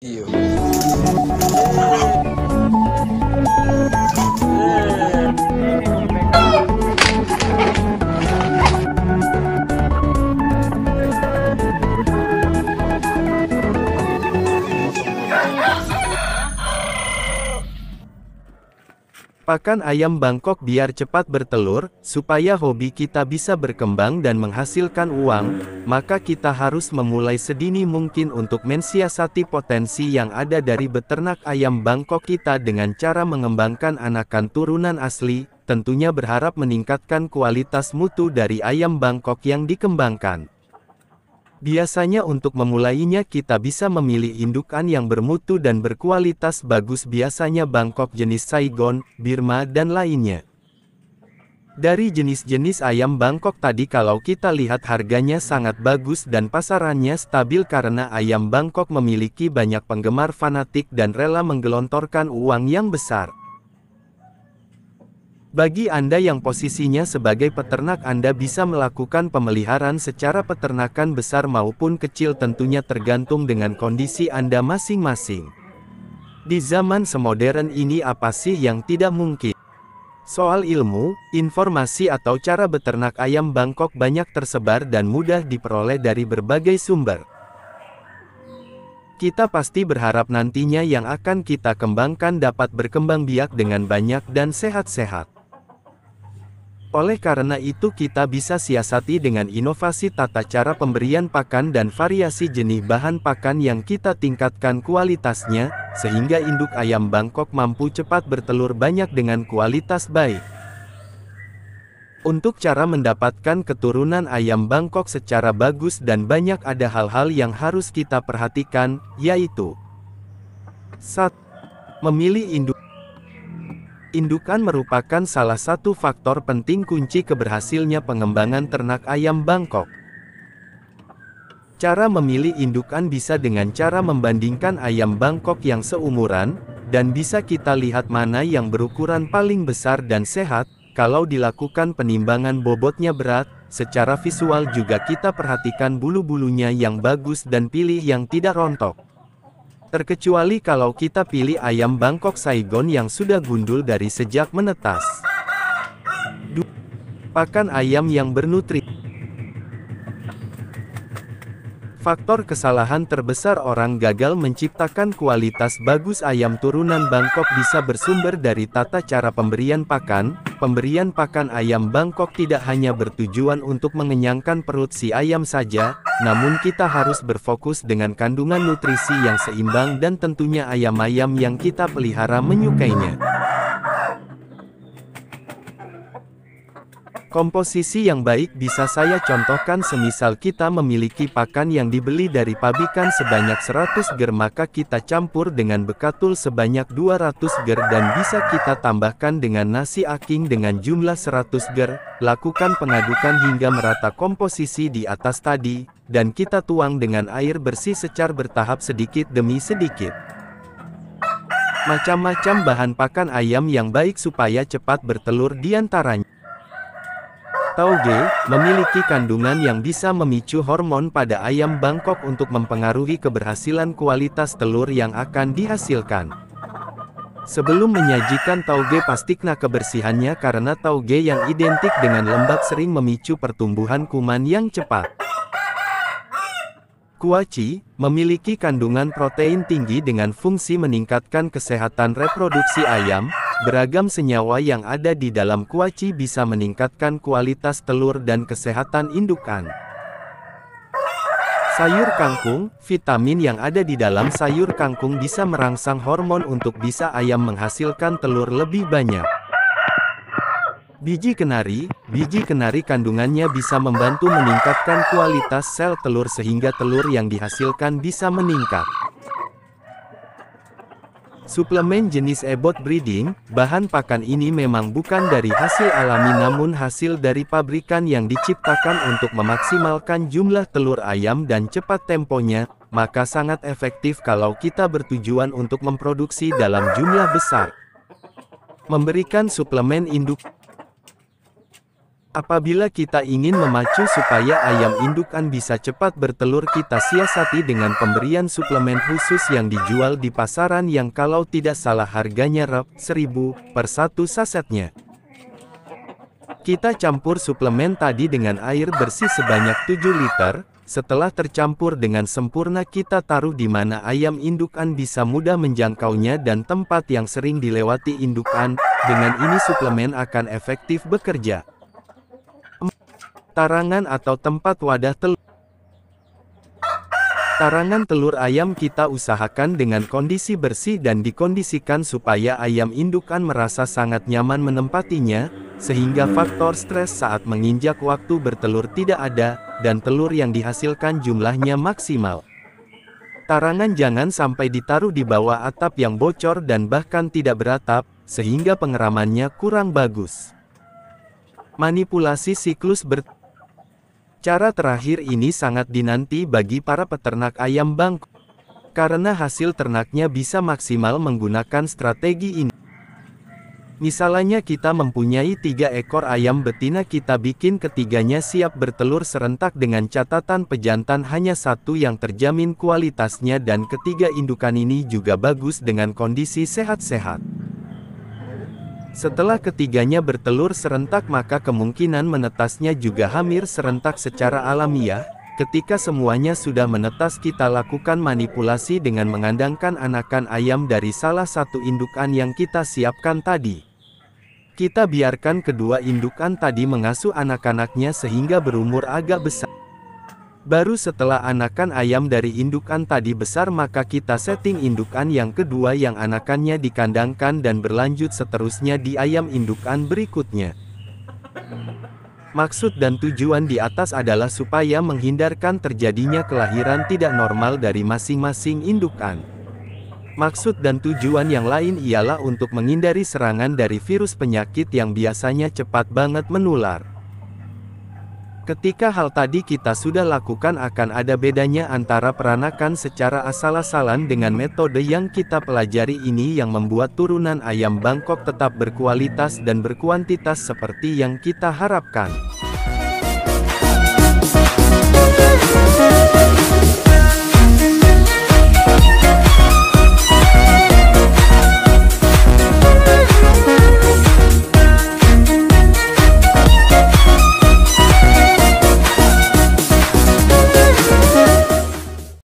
you. Pakan ayam Bangkok biar cepat bertelur, supaya hobi kita bisa berkembang dan menghasilkan uang, maka kita harus memulai sedini mungkin untuk mensiasati potensi yang ada dari beternak ayam Bangkok kita dengan cara mengembangkan anakan turunan asli, tentunya berharap meningkatkan kualitas mutu dari ayam Bangkok yang dikembangkan. Biasanya untuk memulainya kita bisa memilih indukan yang bermutu dan berkualitas bagus biasanya Bangkok jenis Saigon, Birma, dan lainnya. Dari jenis-jenis ayam Bangkok tadi kalau kita lihat harganya sangat bagus dan pasarannya stabil karena ayam Bangkok memiliki banyak penggemar fanatik dan rela menggelontorkan uang yang besar. Bagi Anda yang posisinya sebagai peternak Anda bisa melakukan pemeliharaan secara peternakan besar maupun kecil tentunya tergantung dengan kondisi Anda masing-masing. Di zaman semodern ini apa sih yang tidak mungkin? Soal ilmu, informasi atau cara beternak ayam Bangkok banyak tersebar dan mudah diperoleh dari berbagai sumber. Kita pasti berharap nantinya yang akan kita kembangkan dapat berkembang biak dengan banyak dan sehat-sehat. Oleh karena itu kita bisa siasati dengan inovasi tata cara pemberian pakan dan variasi jenis bahan pakan yang kita tingkatkan kualitasnya, sehingga induk ayam Bangkok mampu cepat bertelur banyak dengan kualitas baik. Untuk cara mendapatkan keturunan ayam Bangkok secara bagus dan banyak ada hal-hal yang harus kita perhatikan, yaitu 1. Memilih induk Indukan merupakan salah satu faktor penting kunci keberhasilnya pengembangan ternak ayam Bangkok. Cara memilih indukan bisa dengan cara membandingkan ayam Bangkok yang seumuran, dan bisa kita lihat mana yang berukuran paling besar dan sehat, kalau dilakukan penimbangan bobotnya berat, secara visual juga kita perhatikan bulu-bulunya yang bagus dan pilih yang tidak rontok. Terkecuali kalau kita pilih ayam Bangkok Saigon yang sudah gundul dari sejak menetas. Pakan ayam yang bernutrisi Faktor kesalahan terbesar orang gagal menciptakan kualitas bagus ayam turunan Bangkok bisa bersumber dari tata cara pemberian pakan. Pemberian pakan ayam Bangkok tidak hanya bertujuan untuk mengenyangkan perut si ayam saja, namun kita harus berfokus dengan kandungan nutrisi yang seimbang dan tentunya ayam-ayam yang kita pelihara menyukainya. Komposisi yang baik bisa saya contohkan semisal kita memiliki pakan yang dibeli dari pabrikan sebanyak 100 ger maka kita campur dengan bekatul sebanyak 200 ger dan bisa kita tambahkan dengan nasi aking dengan jumlah 100 ger, lakukan pengadukan hingga merata komposisi di atas tadi, dan kita tuang dengan air bersih secara bertahap sedikit demi sedikit. Macam-macam bahan pakan ayam yang baik supaya cepat bertelur diantaranya g memiliki kandungan yang bisa memicu hormon pada ayam Bangkok untuk mempengaruhi keberhasilan kualitas telur yang akan dihasilkan. Sebelum menyajikan tauge pastikna kebersihannya karena tauge yang identik dengan lembab sering memicu pertumbuhan kuman yang cepat. Kuaci, memiliki kandungan protein tinggi dengan fungsi meningkatkan kesehatan reproduksi ayam, Beragam senyawa yang ada di dalam kuaci bisa meningkatkan kualitas telur dan kesehatan indukan. Sayur kangkung, vitamin yang ada di dalam sayur kangkung bisa merangsang hormon untuk bisa ayam menghasilkan telur lebih banyak. Biji kenari, biji kenari kandungannya bisa membantu meningkatkan kualitas sel telur sehingga telur yang dihasilkan bisa meningkat. Suplemen jenis Ebot Breeding, bahan pakan ini memang bukan dari hasil alami namun hasil dari pabrikan yang diciptakan untuk memaksimalkan jumlah telur ayam dan cepat temponya, maka sangat efektif kalau kita bertujuan untuk memproduksi dalam jumlah besar. Memberikan suplemen induk Apabila kita ingin memacu supaya ayam indukan bisa cepat bertelur kita siasati dengan pemberian suplemen khusus yang dijual di pasaran yang kalau tidak salah harganya rep 1000 per satu sasetnya. Kita campur suplemen tadi dengan air bersih sebanyak 7 liter, setelah tercampur dengan sempurna kita taruh di mana ayam indukan bisa mudah menjangkaunya dan tempat yang sering dilewati indukan, dengan ini suplemen akan efektif bekerja. Tarangan atau tempat wadah telur. Tarangan telur ayam kita usahakan dengan kondisi bersih dan dikondisikan supaya ayam indukan merasa sangat nyaman menempatinya, sehingga faktor stres saat menginjak waktu bertelur tidak ada, dan telur yang dihasilkan jumlahnya maksimal. Tarangan jangan sampai ditaruh di bawah atap yang bocor dan bahkan tidak beratap, sehingga pengeramannya kurang bagus. Manipulasi siklus bertelur. Cara terakhir ini sangat dinanti bagi para peternak ayam bangku, karena hasil ternaknya bisa maksimal menggunakan strategi ini. Misalnya kita mempunyai tiga ekor ayam betina kita bikin ketiganya siap bertelur serentak dengan catatan pejantan hanya satu yang terjamin kualitasnya dan ketiga indukan ini juga bagus dengan kondisi sehat-sehat. Setelah ketiganya bertelur serentak maka kemungkinan menetasnya juga hamir serentak secara alamiah, Ketika semuanya sudah menetas kita lakukan manipulasi dengan mengandangkan anakan ayam dari salah satu indukan yang kita siapkan tadi. Kita biarkan kedua indukan tadi mengasuh anak-anaknya sehingga berumur agak besar. Baru setelah anakan ayam dari indukan tadi besar maka kita setting indukan yang kedua yang anakannya dikandangkan dan berlanjut seterusnya di ayam indukan berikutnya. Maksud dan tujuan di atas adalah supaya menghindarkan terjadinya kelahiran tidak normal dari masing-masing indukan. Maksud dan tujuan yang lain ialah untuk menghindari serangan dari virus penyakit yang biasanya cepat banget menular. Ketika hal tadi kita sudah lakukan akan ada bedanya antara peranakan secara asal-asalan dengan metode yang kita pelajari ini yang membuat turunan ayam Bangkok tetap berkualitas dan berkuantitas seperti yang kita harapkan.